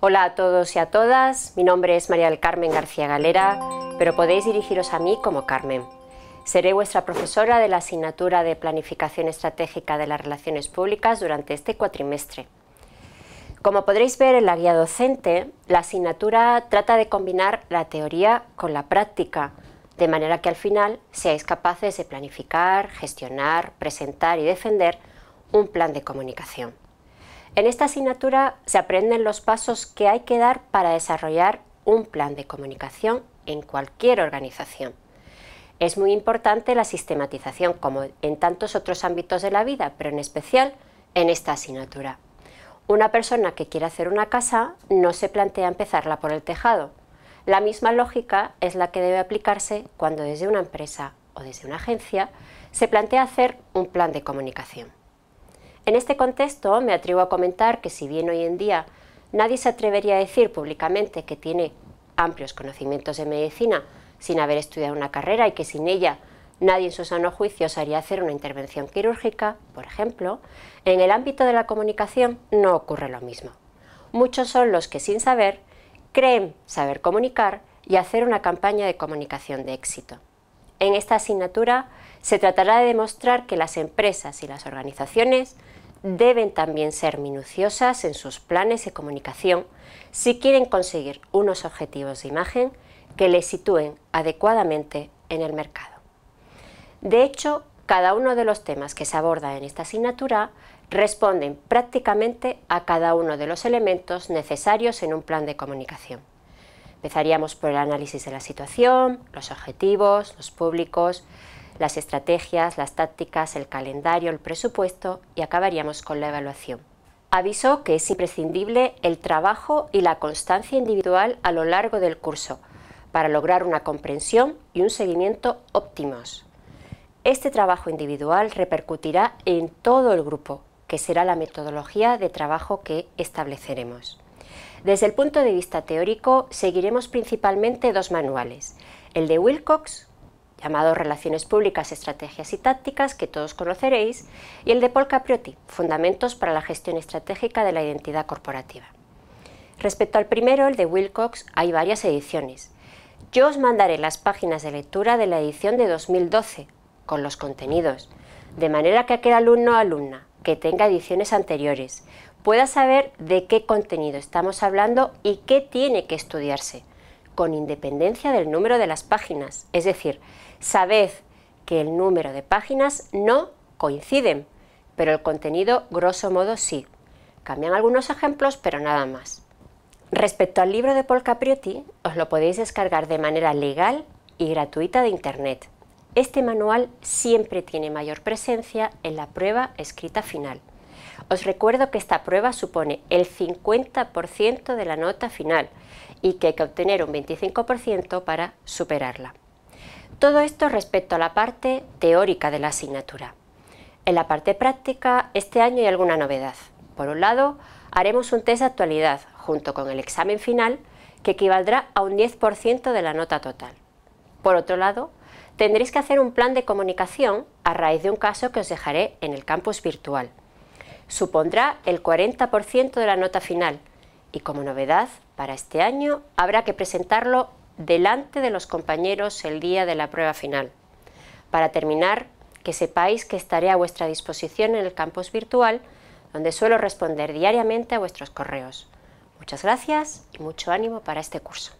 Hola a todos y a todas, mi nombre es María del Carmen García Galera, pero podéis dirigiros a mí como Carmen. Seré vuestra profesora de la asignatura de Planificación Estratégica de las Relaciones Públicas durante este cuatrimestre. Como podréis ver en la guía docente, la asignatura trata de combinar la teoría con la práctica, de manera que al final seáis capaces de planificar, gestionar, presentar y defender un plan de comunicación. En esta asignatura se aprenden los pasos que hay que dar para desarrollar un plan de comunicación en cualquier organización. Es muy importante la sistematización, como en tantos otros ámbitos de la vida, pero en especial en esta asignatura. Una persona que quiere hacer una casa no se plantea empezarla por el tejado. La misma lógica es la que debe aplicarse cuando desde una empresa o desde una agencia se plantea hacer un plan de comunicación. En este contexto me atrevo a comentar que si bien hoy en día nadie se atrevería a decir públicamente que tiene amplios conocimientos de medicina sin haber estudiado una carrera y que sin ella nadie en su sano juicio haría hacer una intervención quirúrgica, por ejemplo, en el ámbito de la comunicación no ocurre lo mismo. Muchos son los que sin saber creen saber comunicar y hacer una campaña de comunicación de éxito. En esta asignatura se tratará de demostrar que las empresas y las organizaciones deben también ser minuciosas en sus planes de comunicación si quieren conseguir unos objetivos de imagen que les sitúen adecuadamente en el mercado. De hecho, cada uno de los temas que se aborda en esta asignatura responden prácticamente a cada uno de los elementos necesarios en un plan de comunicación. Empezaríamos por el análisis de la situación, los objetivos, los públicos, las estrategias, las tácticas, el calendario, el presupuesto y acabaríamos con la evaluación. Aviso que es imprescindible el trabajo y la constancia individual a lo largo del curso para lograr una comprensión y un seguimiento óptimos. Este trabajo individual repercutirá en todo el grupo, que será la metodología de trabajo que estableceremos. Desde el punto de vista teórico, seguiremos principalmente dos manuales, el de Wilcox, llamado Relaciones Públicas, Estrategias y Tácticas, que todos conoceréis, y el de Paul Capriotti, Fundamentos para la Gestión Estratégica de la Identidad Corporativa. Respecto al primero, el de Wilcox, hay varias ediciones. Yo os mandaré las páginas de lectura de la edición de 2012, con los contenidos, de manera que aquel alumno o alumna que tenga ediciones anteriores pueda saber de qué contenido estamos hablando y qué tiene que estudiarse, con independencia del número de las páginas. Es decir, sabed que el número de páginas no coinciden, pero el contenido grosso modo sí. Cambian algunos ejemplos, pero nada más. Respecto al libro de Paul Capriotti, os lo podéis descargar de manera legal y gratuita de Internet. Este manual siempre tiene mayor presencia en la prueba escrita final. Os recuerdo que esta prueba supone el 50% de la nota final y que hay que obtener un 25% para superarla. Todo esto respecto a la parte teórica de la asignatura. En la parte práctica, este año hay alguna novedad. Por un lado, haremos un test de actualidad junto con el examen final, que equivaldrá a un 10% de la nota total. Por otro lado, tendréis que hacer un plan de comunicación a raíz de un caso que os dejaré en el campus virtual supondrá el 40% de la nota final y como novedad para este año habrá que presentarlo delante de los compañeros el día de la prueba final. Para terminar, que sepáis que estaré a vuestra disposición en el campus virtual donde suelo responder diariamente a vuestros correos. Muchas gracias y mucho ánimo para este curso.